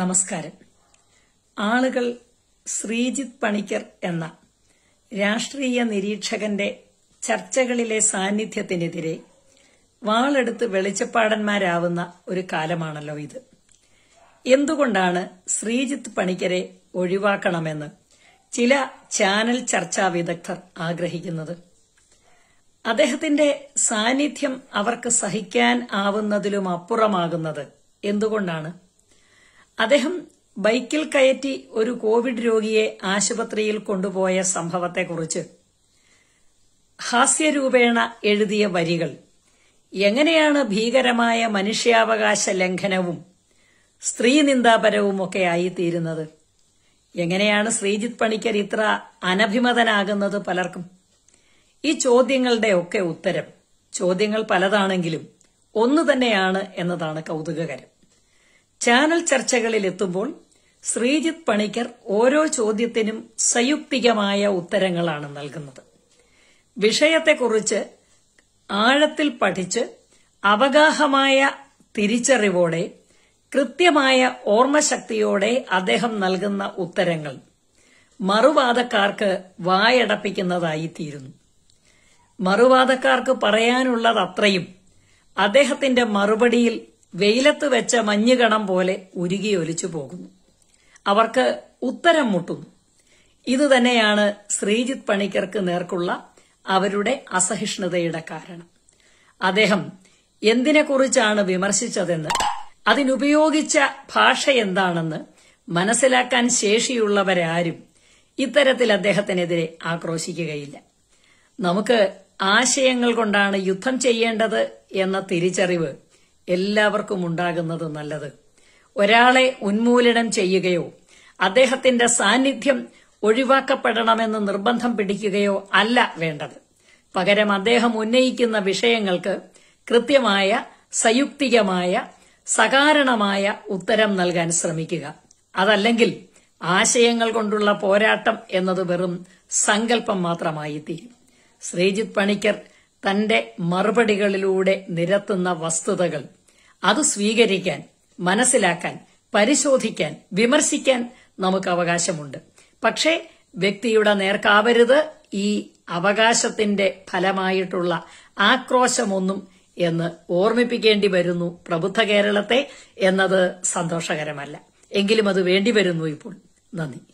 നമസ്കാരം ആളുകൾ ശ്രീജിത് പണിക്കർ എന്ന രാഷ്ട്രീയ നിരീക്ഷകന്റെ ചർച്ചകളിലെ സാന്നിധ്യത്തിനെതിരെ വാളെടുത്ത് വെളിച്ചപ്പാടന്മാരാവുന്ന ഒരു കാലമാണല്ലോ ഇത് എന്തുകൊണ്ടാണ് ശ്രീജിത്ത് പണിക്കരെ ഒഴിവാക്കണമെന്ന് ചില ചാനൽ ചർച്ചാ വിദഗ്ധർ ആഗ്രഹിക്കുന്നത് അദ്ദേഹത്തിന്റെ സാന്നിധ്യം അവർക്ക് സഹിക്കാൻ ആവുന്നതിലും അപ്പുറമാകുന്നത് എന്തുകൊണ്ടാണ് അദ്ദേഹം ബൈക്കിൽ കയറ്റി ഒരു കോവിഡ് രോഗിയെ ആശുപത്രിയിൽ കൊണ്ടുപോയ സംഭവത്തെക്കുറിച്ച് ഹാസ്യരൂപേണ എഴുതിയ വരികൾ എങ്ങനെയാണ് ഭീകരമായ മനുഷ്യാവകാശ ലംഘനവും സ്ത്രീ നിന്ദാപരവുമൊക്കെ തീരുന്നത് എങ്ങനെയാണ് ശ്രീജിത് പണിക്കർ ഇത്ര അനഭിമതനാകുന്നത് പലർക്കും ഈ ചോദ്യങ്ങളുടെ ഒക്കെ ഉത്തരം ചോദ്യങ്ങൾ പലതാണെങ്കിലും ഒന്നു തന്നെയാണ് എന്നതാണ് കൗതുകകരം ചാനൽ ചർച്ചകളിൽ എത്തുമ്പോൾ ശ്രീജിത്ത് പണിക്കർ ഓരോ ചോദ്യത്തിനും സയുക്തികമായ ഉത്തരങ്ങളാണ് നൽകുന്നത് വിഷയത്തെക്കുറിച്ച് ആഴത്തിൽ പഠിച്ച് അവഗാഹമായ തിരിച്ചറിവോടെ കൃത്യമായ ഓർമ്മശക്തിയോടെ അദ്ദേഹം നൽകുന്ന ഉത്തരങ്ങൾ മറുവാദക്കാർക്ക് വായടപ്പിക്കുന്നതായി തീരുന്നു മറുവാദക്കാർക്ക് പറയാനുള്ളത് അത്രയും അദ്ദേഹത്തിന്റെ മറുപടിയിൽ വെയിലത്ത് വെച്ച മഞ്ഞുകണം പോലെ ഉരുകി ഒലിച്ചു പോകുന്നു അവർക്ക് ഉത്തരം മുട്ടുന്നു ഇതുതന്നെയാണ് ശ്രീജിത് പണിക്കർക്ക് നേർക്കുള്ള അവരുടെ അസഹിഷ്ണുതയുടെ കാരണം അദ്ദേഹം എന്തിനെക്കുറിച്ചാണ് വിമർശിച്ചതെന്ന് അതിനുപയോഗിച്ച ഭാഷ എന്താണെന്ന് മനസ്സിലാക്കാൻ ശേഷിയുള്ളവരാരും ഇത്തരത്തിൽ അദ്ദേഹത്തിനെതിരെ ആക്രോശിക്കുകയില്ല നമുക്ക് ആശയങ്ങൾ കൊണ്ടാണ് യുദ്ധം ചെയ്യേണ്ടത് എന്ന തിരിച്ചറിവ് എല്ലാവർക്കും ഉണ്ടാകുന്നത് നല്ലത് ഒരാളെ ഉന്മൂലനം ചെയ്യുകയോ അദ്ദേഹത്തിന്റെ സാന്നിധ്യം ഒഴിവാക്കപ്പെടണമെന്ന് നിർബന്ധം പിടിക്കുകയോ അല്ല വേണ്ടത് പകരം അദ്ദേഹം ഉന്നയിക്കുന്ന വിഷയങ്ങൾക്ക് കൃത്യമായ സയുക്തികമായ സകാരണമായ ഉത്തരം നൽകാൻ ശ്രമിക്കുക അതല്ലെങ്കിൽ ആശയങ്ങൾ കൊണ്ടുള്ള പോരാട്ടം എന്നത് വെറും സങ്കല്പം മാത്രമായി തീരും ശ്രീജിത് പണിക്കർ തന്റെ മറുപടികളിലൂടെ നിരത്തുന്ന വസ്തുതകൾ അത് സ്വീകരിക്കാൻ മനസ്സിലാക്കാൻ പരിശോധിക്കാൻ വിമർശിക്കാൻ നമുക്ക് അവകാശമുണ്ട് പക്ഷേ വ്യക്തിയുടെ നേർക്കാവരുത് ഈ അവകാശത്തിന്റെ ഫലമായിട്ടുള്ള ആക്രോശമൊന്നും എന്ന് ഓർമ്മിപ്പിക്കേണ്ടി വരുന്നു പ്രബുദ്ധ കേരളത്തെ എന്നത് സന്തോഷകരമല്ല എങ്കിലും അത് വേണ്ടിവരുന്നു ഇപ്പോൾ നന്ദി